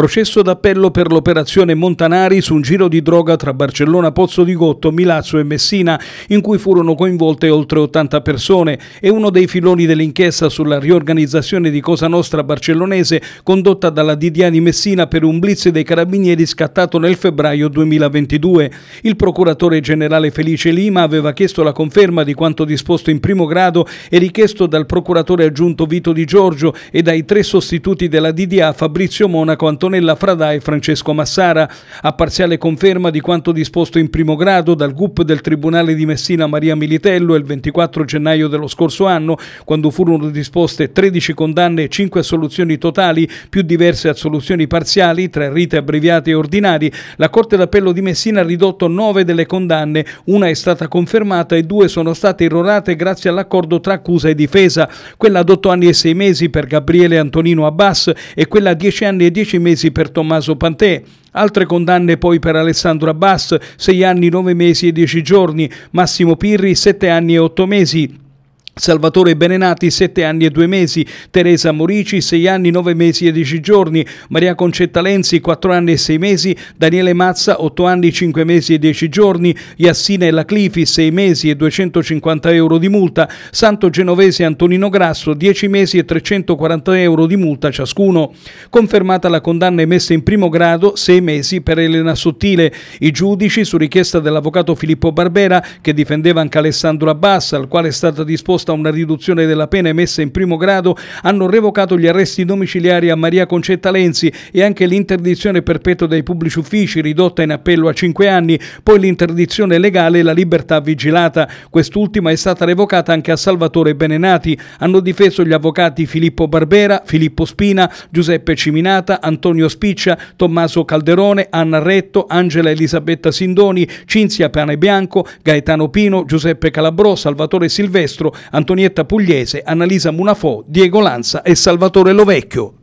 Processo d'appello per l'operazione Montanari su un giro di droga tra Barcellona, Pozzo di Gotto, Milazzo e Messina, in cui furono coinvolte oltre 80 persone. È uno dei filoni dell'inchiesta sulla riorganizzazione di Cosa Nostra barcellonese condotta dalla DDA di Messina per un blitz dei carabinieri scattato nel febbraio 2022. Il procuratore generale Felice Lima aveva chiesto la conferma di quanto disposto in primo grado e richiesto dal procuratore aggiunto Vito Di Giorgio e dai tre sostituti della DDA Fabrizio Monaco, Antonio Antonella Fradà e Francesco Massara. A parziale conferma di quanto disposto in primo grado dal GUP del Tribunale di Messina Maria Militello il 24 gennaio dello scorso anno, quando furono disposte 13 condanne e 5 assoluzioni totali, più diverse assoluzioni parziali, tre rite abbreviate e ordinari, la Corte d'Appello di Messina ha ridotto 9 delle condanne, una è stata confermata e due sono state irrorate grazie all'accordo tra accusa e difesa, quella ad 8 anni e 6 mesi per Gabriele Antonino Abbas e quella a 10 anni e 10 mesi mesi per Tommaso Pantè. Altre condanne poi per Alessandro Abbas, 6 anni, 9 mesi e 10 giorni, Massimo Pirri, 7 anni e 8 mesi. Salvatore Benenati 7 anni e 2 mesi, Teresa Morici 6 anni 9 mesi e 10 giorni, Maria Concetta Lenzi 4 anni e 6 mesi, Daniele Mazza 8 anni 5 mesi e 10 giorni, Iassina e Laclifi 6 mesi e 250 euro di multa, Santo Genovese Antonino Grasso 10 mesi e 340 euro di multa ciascuno. Confermata la condanna emessa in primo grado 6 mesi per Elena Sottile. I giudici, su richiesta dell'avvocato Filippo Barbera, che difendeva anche Alessandro Abbassa, al quale è stata disposta proposta una riduzione della pena emessa in primo grado, hanno revocato gli arresti domiciliari a Maria Concetta Lenzi e anche l'interdizione perpetua dai pubblici uffici ridotta in appello a 5 anni, poi l'interdizione legale e la libertà vigilata. Quest'ultima è stata revocata anche a Salvatore Benenati. Hanno difeso gli avvocati Filippo Barbera, Filippo Spina, Giuseppe Ciminata, Antonio Spiccia, Tommaso Calderone, Anna Retto, Angela Elisabetta Sindoni, Cinzia Pianebianco, Gaetano Pino, Giuseppe Calabrò, Salvatore Silvestro, Antonietta Pugliese, Annalisa Munafò, Diego Lanza e Salvatore Lovecchio.